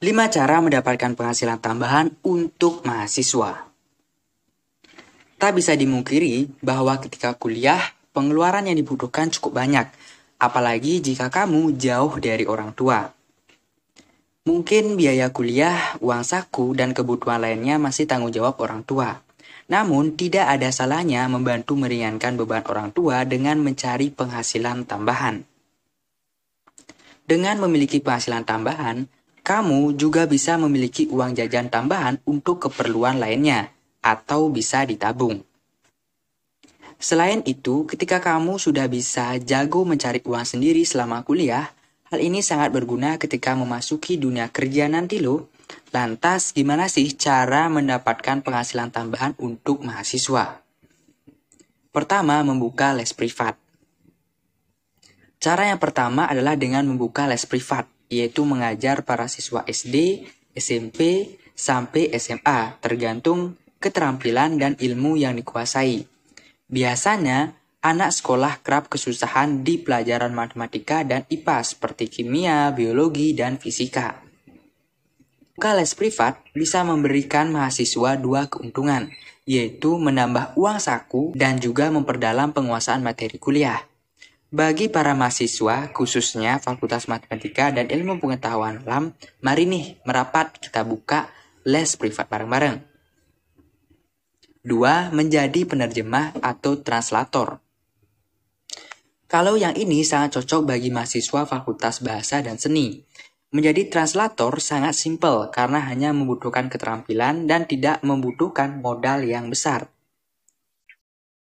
5 cara mendapatkan penghasilan tambahan untuk mahasiswa. Tak bisa dimungkiri bahwa ketika kuliah, pengeluaran yang dibutuhkan cukup banyak, apalagi jika kamu jauh dari orang tua. Mungkin biaya kuliah, uang saku, dan kebutuhan lainnya masih tanggung jawab orang tua. Namun, tidak ada salahnya membantu meringankan beban orang tua dengan mencari penghasilan tambahan. Dengan memiliki penghasilan tambahan, kamu juga bisa memiliki uang jajan tambahan untuk keperluan lainnya atau bisa ditabung. Selain itu, ketika kamu sudah bisa jago mencari uang sendiri selama kuliah, hal ini sangat berguna ketika memasuki dunia kerja nanti lo. Lantas, gimana sih cara mendapatkan penghasilan tambahan untuk mahasiswa? Pertama, membuka les privat. Cara yang pertama adalah dengan membuka les privat yaitu mengajar para siswa SD, SMP, sampai SMA tergantung keterampilan dan ilmu yang dikuasai. Biasanya, anak sekolah kerap kesusahan di pelajaran matematika dan IPA seperti kimia, biologi, dan fisika. Kales privat bisa memberikan mahasiswa dua keuntungan, yaitu menambah uang saku dan juga memperdalam penguasaan materi kuliah. Bagi para mahasiswa, khususnya Fakultas Matematika dan Ilmu Pengetahuan alam, mari nih merapat kita buka les privat bareng-bareng. Dua, Menjadi penerjemah atau translator. Kalau yang ini sangat cocok bagi mahasiswa Fakultas Bahasa dan Seni. Menjadi translator sangat simpel karena hanya membutuhkan keterampilan dan tidak membutuhkan modal yang besar.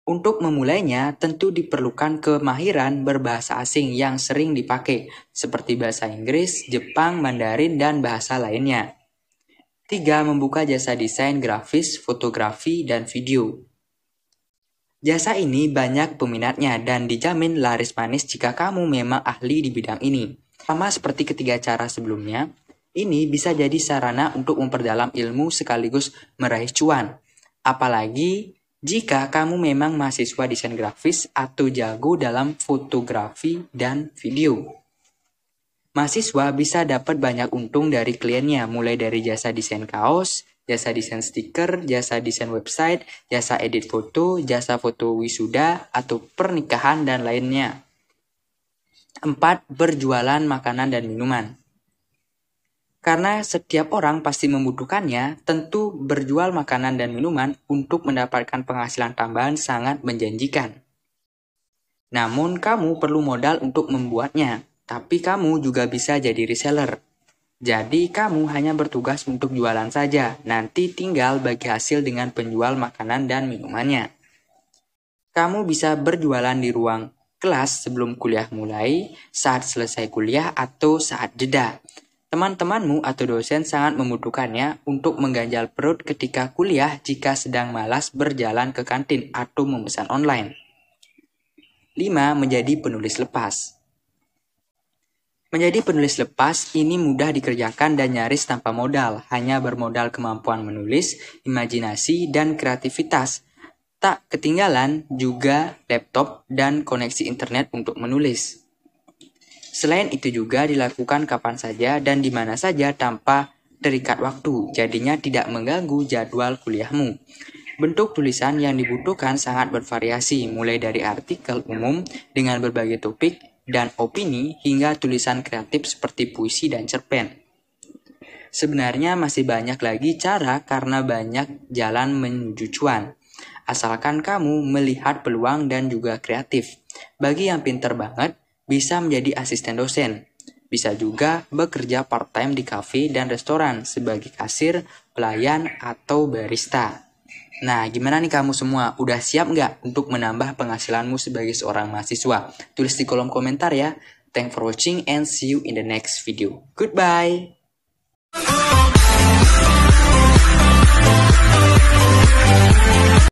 Untuk memulainya, tentu diperlukan kemahiran berbahasa asing yang sering dipakai, seperti bahasa Inggris, Jepang, Mandarin, dan bahasa lainnya. 3. Membuka jasa desain grafis, fotografi, dan video. Jasa ini banyak peminatnya dan dijamin laris manis jika kamu memang ahli di bidang ini. Sama seperti ketiga cara sebelumnya, ini bisa jadi sarana untuk memperdalam ilmu sekaligus meraih cuan. Apalagi jika kamu memang mahasiswa desain grafis atau jago dalam fotografi dan video. Mahasiswa bisa dapat banyak untung dari kliennya, mulai dari jasa desain kaos, jasa desain stiker, jasa desain website, jasa edit foto, jasa foto wisuda, atau pernikahan, dan lainnya. 4. Berjualan makanan dan minuman. Karena setiap orang pasti membutuhkannya, tentu berjual makanan dan minuman untuk mendapatkan penghasilan tambahan sangat menjanjikan. Namun, kamu perlu modal untuk membuatnya, tapi kamu juga bisa jadi reseller. Jadi, kamu hanya bertugas untuk jualan saja, nanti tinggal bagi hasil dengan penjual makanan dan minumannya. Kamu bisa berjualan di ruang kelas sebelum kuliah mulai, saat selesai kuliah, atau saat jeda Teman-temanmu atau dosen sangat membutuhkannya untuk mengganjal perut ketika kuliah jika sedang malas berjalan ke kantin atau memesan online. 5. Menjadi penulis lepas Menjadi penulis lepas ini mudah dikerjakan dan nyaris tanpa modal, hanya bermodal kemampuan menulis, imajinasi, dan kreativitas – tak ketinggalan juga laptop dan koneksi internet untuk menulis. Selain itu juga dilakukan kapan saja dan di mana saja tanpa terikat waktu, jadinya tidak mengganggu jadwal kuliahmu. Bentuk tulisan yang dibutuhkan sangat bervariasi, mulai dari artikel umum dengan berbagai topik dan opini hingga tulisan kreatif seperti puisi dan cerpen. Sebenarnya masih banyak lagi cara karena banyak jalan menuju cuan. Asalkan kamu melihat peluang dan juga kreatif. Bagi yang pinter banget, bisa menjadi asisten dosen. Bisa juga bekerja part-time di kafe dan restoran sebagai kasir, pelayan, atau barista. Nah, gimana nih kamu semua? Udah siap nggak untuk menambah penghasilanmu sebagai seorang mahasiswa? Tulis di kolom komentar ya. Thanks for watching and see you in the next video. Goodbye!